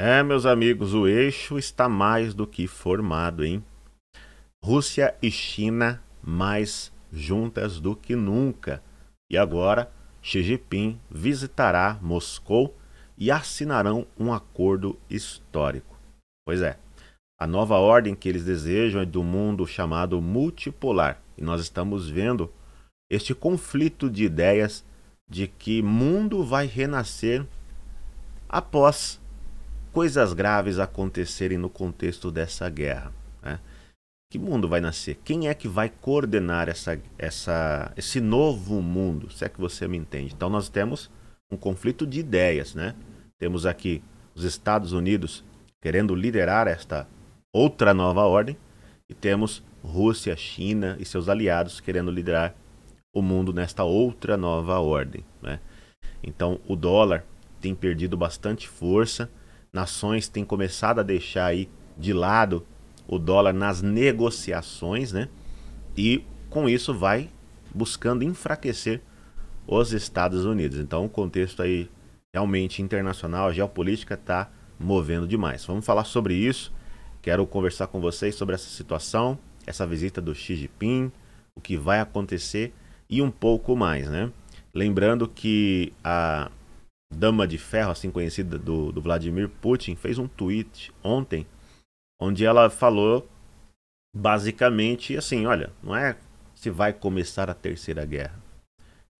É, meus amigos, o eixo está mais do que formado, hein? Rússia e China mais juntas do que nunca. E agora, Xi Jinping visitará Moscou e assinarão um acordo histórico. Pois é, a nova ordem que eles desejam é do mundo chamado multipolar. E nós estamos vendo este conflito de ideias de que mundo vai renascer após coisas graves acontecerem no contexto dessa guerra, né? que mundo vai nascer? Quem é que vai coordenar essa, essa, esse novo mundo? Se é que você me entende. Então nós temos um conflito de ideias, né? Temos aqui os Estados Unidos querendo liderar esta outra nova ordem e temos Rússia, China e seus aliados querendo liderar o mundo nesta outra nova ordem, né? Então o dólar tem perdido bastante força nações têm começado a deixar aí de lado o dólar nas negociações, né? E com isso vai buscando enfraquecer os Estados Unidos. Então o contexto aí realmente internacional, a geopolítica está movendo demais. Vamos falar sobre isso. Quero conversar com vocês sobre essa situação, essa visita do Xi Jinping, o que vai acontecer e um pouco mais, né? Lembrando que a dama de ferro, assim conhecida do, do Vladimir Putin, fez um tweet ontem onde ela falou basicamente assim: olha, não é se vai começar a terceira guerra.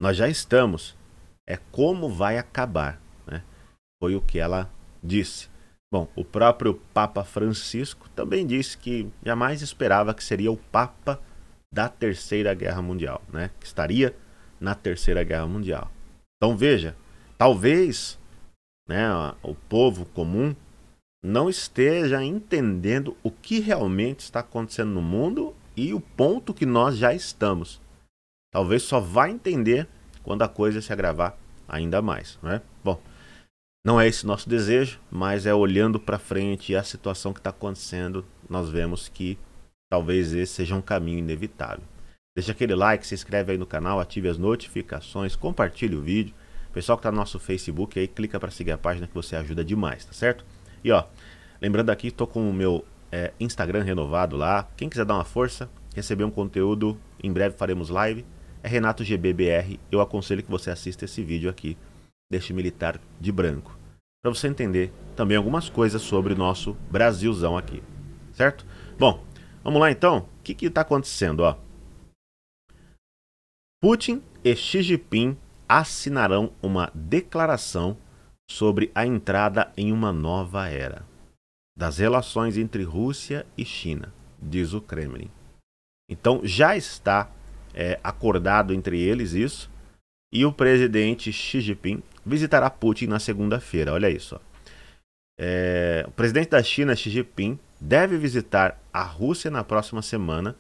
Nós já estamos. É como vai acabar. Né? Foi o que ela disse. Bom, o próprio Papa Francisco também disse que jamais esperava que seria o Papa da Terceira Guerra Mundial, né? Que estaria na Terceira Guerra Mundial. Então veja, Talvez né, o povo comum não esteja entendendo o que realmente está acontecendo no mundo e o ponto que nós já estamos. Talvez só vá entender quando a coisa se agravar ainda mais. Né? Bom, não é esse nosso desejo, mas é olhando para frente e a situação que está acontecendo, nós vemos que talvez esse seja um caminho inevitável. Deixa aquele like, se inscreve aí no canal, ative as notificações, compartilhe o vídeo. Pessoal que está no nosso Facebook aí, clica para seguir a página que você ajuda demais, tá certo? E ó, lembrando aqui, tô com o meu é, Instagram renovado lá. Quem quiser dar uma força, receber um conteúdo, em breve faremos live. É Renato GBBR. Eu aconselho que você assista esse vídeo aqui deste militar de branco, para você entender também algumas coisas sobre o nosso Brasilzão aqui, certo? Bom, vamos lá então. O que está acontecendo, ó? Putin e Xi Jinping assinarão uma declaração sobre a entrada em uma nova era das relações entre Rússia e China, diz o Kremlin. Então já está é, acordado entre eles isso, e o presidente Xi Jinping visitará Putin na segunda-feira. Olha isso. É, o presidente da China, Xi Jinping, deve visitar a Rússia na próxima semana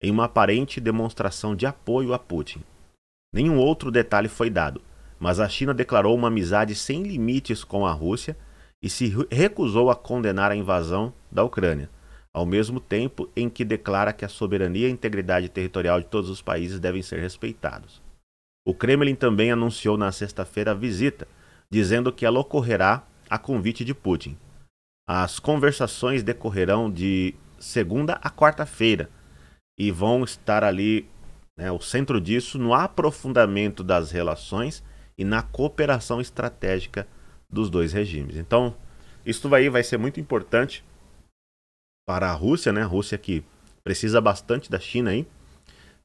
em uma aparente demonstração de apoio a Putin. Nenhum outro detalhe foi dado, mas a China declarou uma amizade sem limites com a Rússia e se recusou a condenar a invasão da Ucrânia, ao mesmo tempo em que declara que a soberania e a integridade territorial de todos os países devem ser respeitados. O Kremlin também anunciou na sexta-feira a visita, dizendo que ela ocorrerá a convite de Putin. As conversações decorrerão de segunda a quarta-feira e vão estar ali né? O centro disso no aprofundamento das relações e na cooperação estratégica dos dois regimes. Então, isso aí vai ser muito importante para a Rússia, né? A Rússia que precisa bastante da China aí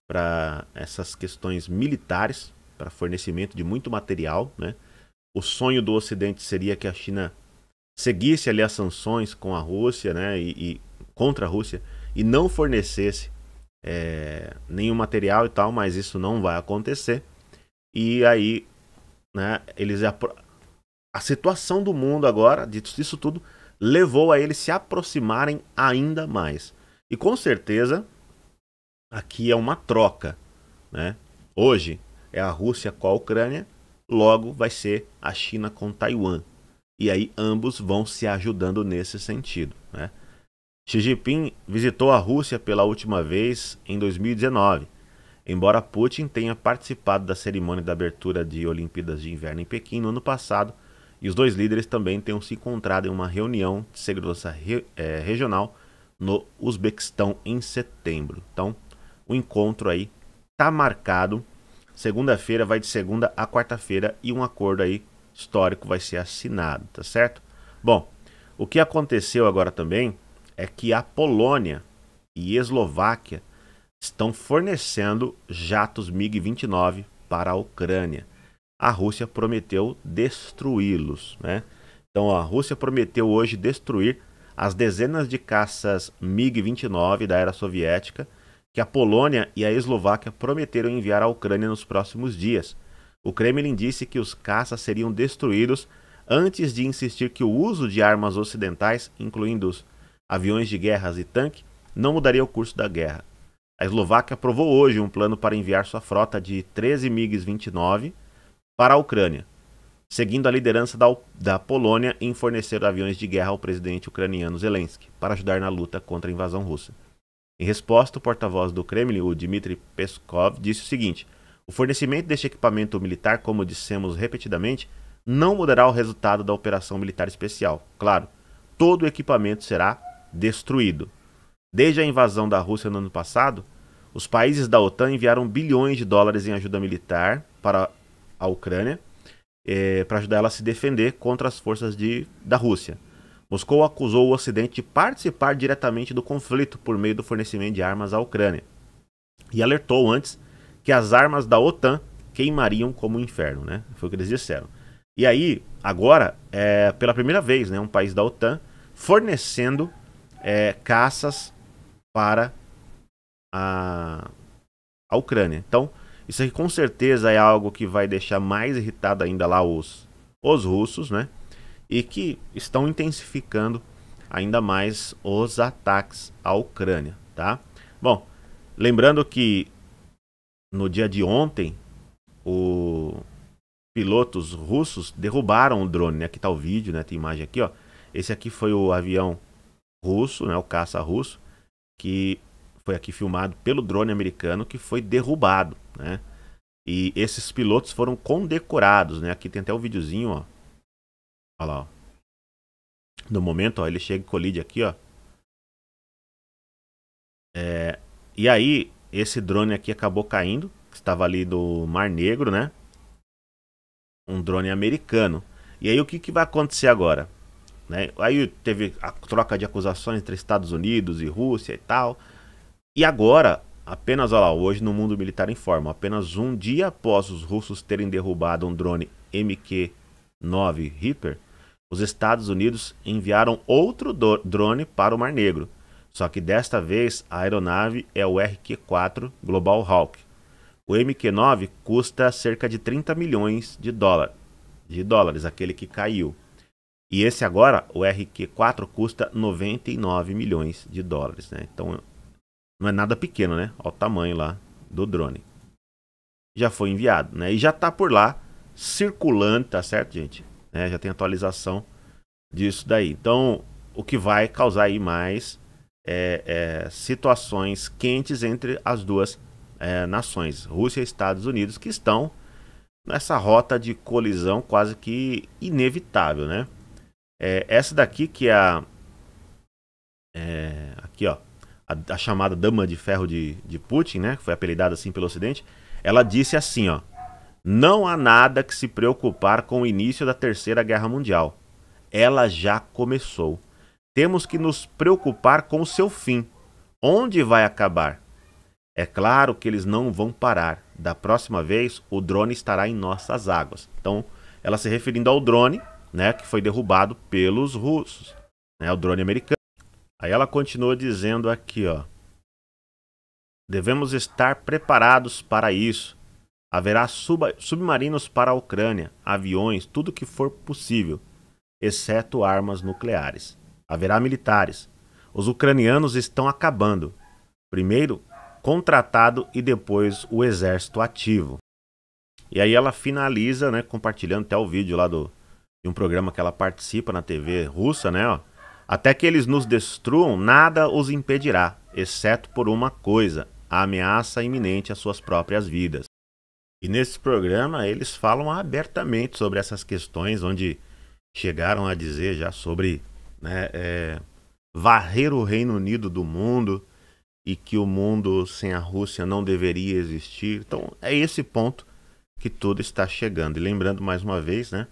para essas questões militares, para fornecimento de muito material, né? O sonho do Ocidente seria que a China seguisse ali as sanções com a Rússia, né? E, e contra a Rússia e não fornecesse é, nenhum material e tal, mas isso não vai acontecer. E aí, né, eles a situação do mundo agora, dito isso tudo, levou a eles se aproximarem ainda mais. E com certeza, aqui é uma troca, né? Hoje é a Rússia com a Ucrânia, logo vai ser a China com Taiwan. E aí ambos vão se ajudando nesse sentido, né? Xi Jinping visitou a Rússia pela última vez em 2019, embora Putin tenha participado da cerimônia da abertura de Olimpíadas de Inverno em Pequim no ano passado, e os dois líderes também tenham se encontrado em uma reunião de segurança re, é, regional no Uzbequistão em setembro. Então, o encontro aí está marcado. Segunda-feira vai de segunda a quarta-feira e um acordo aí histórico vai ser assinado, tá certo? Bom, o que aconteceu agora também é que a Polônia e Eslováquia estão fornecendo jatos MiG-29 para a Ucrânia. A Rússia prometeu destruí-los, né? Então a Rússia prometeu hoje destruir as dezenas de caças MiG-29 da era soviética que a Polônia e a Eslováquia prometeram enviar à Ucrânia nos próximos dias. O Kremlin disse que os caças seriam destruídos antes de insistir que o uso de armas ocidentais, incluindo os aviões de guerras e tanque, não mudaria o curso da guerra. A Eslováquia aprovou hoje um plano para enviar sua frota de 13 MiGs-29 para a Ucrânia, seguindo a liderança da, da, Polônia em fornecer aviões de guerra ao presidente ucraniano Zelensky para ajudar na luta contra a invasão russa. Em resposta, o porta-voz do Kremlin, o Dmitry Peskov, disse o seguinte: O fornecimento deste equipamento militar, como dissemos repetidamente, não mudará o resultado da operação militar especial. Claro, todo o equipamento será destruído. Desde a invasão da Rússia no ano passado, os países da OTAN enviaram bilhões de dólares em ajuda militar para a Ucrânia eh, para ajudar ela a se defender contra as forças de, da Rússia. Moscou acusou o Ocidente de participar diretamente do conflito por meio do fornecimento de armas à Ucrânia e alertou antes que as armas da OTAN queimariam como o inferno, né? Foi o que eles disseram. E aí, agora, é pela primeira vez, né, um país da OTAN fornecendo é, caças para a, a Ucrânia. Então, isso aqui com certeza é algo que vai deixar mais irritado ainda lá os, os russos, né? E que estão intensificando ainda mais os ataques à Ucrânia, tá? Bom, lembrando que no dia de ontem, os pilotos russos derrubaram o drone, né? Aqui tá o vídeo, né? Tem imagem aqui, ó. Esse aqui foi o avião russo, né, o caça russo, que foi aqui filmado pelo drone americano que foi derrubado, né? E esses pilotos foram condecorados, né? Aqui tem até o um videozinho, ó. Olha lá, ó. No momento, ó, ele chega e colide aqui, ó. É... E aí, esse drone aqui acabou caindo, que estava ali do Mar Negro, né? Um drone americano. E aí, o que, que vai acontecer agora? Né? Aí teve a troca de acusações entre Estados Unidos e Rússia e tal. E agora, apenas, olha lá, hoje no mundo militar informa, apenas um dia após os russos terem derrubado um drone MQ-9 Reaper, os Estados Unidos enviaram outro drone para o Mar Negro. Só que desta vez a aeronave é o RQ-4 Global Hawk. O MQ-9 custa cerca de 30 milhões de, dólar, de dólares, aquele que caiu. E esse agora, o RQ4, custa 99 milhões de dólares, né? Então, não é nada pequeno, né? Olha o tamanho lá do drone. Já foi enviado, né? E já está por lá, circulando, tá certo, gente? É, já tem atualização disso daí. Então, o que vai causar aí mais é, é, situações quentes entre as duas é, nações, Rússia e Estados Unidos, que estão nessa rota de colisão quase que inevitável, né? É, essa daqui que é a... É, aqui, ó. A, a, chamada Dama de Ferro de, de Putin, né? Que foi apelidada assim pelo Ocidente. Ela disse assim, ó. Não há nada que se preocupar com o início da Terceira Guerra Mundial. Ela já começou. Temos que nos preocupar com o seu fim. Onde vai acabar? É claro que eles não vão parar. Da próxima vez, o drone estará em nossas águas. Então, ela se referindo ao drone, né, que foi derrubado pelos russos, né, o drone americano. Aí ela continua dizendo aqui, ó. Devemos estar preparados para isso. Haverá submarinos para a Ucrânia, aviões, tudo que for possível, exceto armas nucleares. Haverá militares. Os ucranianos estão acabando. Primeiro contratado e depois o exército ativo. E aí ela finaliza, né, compartilhando até o vídeo lá do de um programa que ela participa na TV russa, né? Ó, Até que eles nos destruam, nada os impedirá, exceto por uma coisa: a ameaça iminente às suas próprias vidas. E nesse programa eles falam abertamente sobre essas questões, onde chegaram a dizer já sobre né, é, varrer o Reino Unido do mundo e que o mundo sem a Rússia não deveria existir. Então é esse ponto que tudo está chegando. E lembrando mais uma vez, né?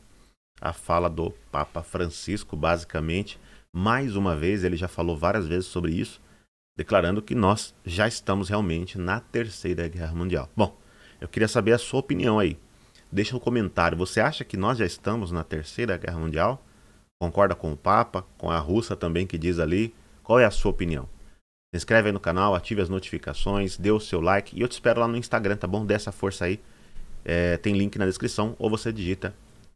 a fala do Papa Francisco, basicamente. Mais uma vez, ele já falou várias vezes sobre isso, declarando que nós já estamos realmente na Terceira Guerra Mundial. Bom, eu queria saber a sua opinião aí. Deixa um comentário. Você acha que nós já estamos na Terceira Guerra Mundial? Concorda com o Papa, com a russa também que diz ali? Qual é a sua opinião? Se inscreve aí no canal, ative as notificações, dê o seu like e eu te espero lá no Instagram, tá bom? Dê essa força aí. É, tem link na descrição ou você digita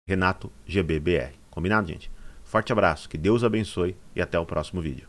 Renato GBBR. Combinado, gente? Forte abraço, que Deus abençoe e até o próximo vídeo.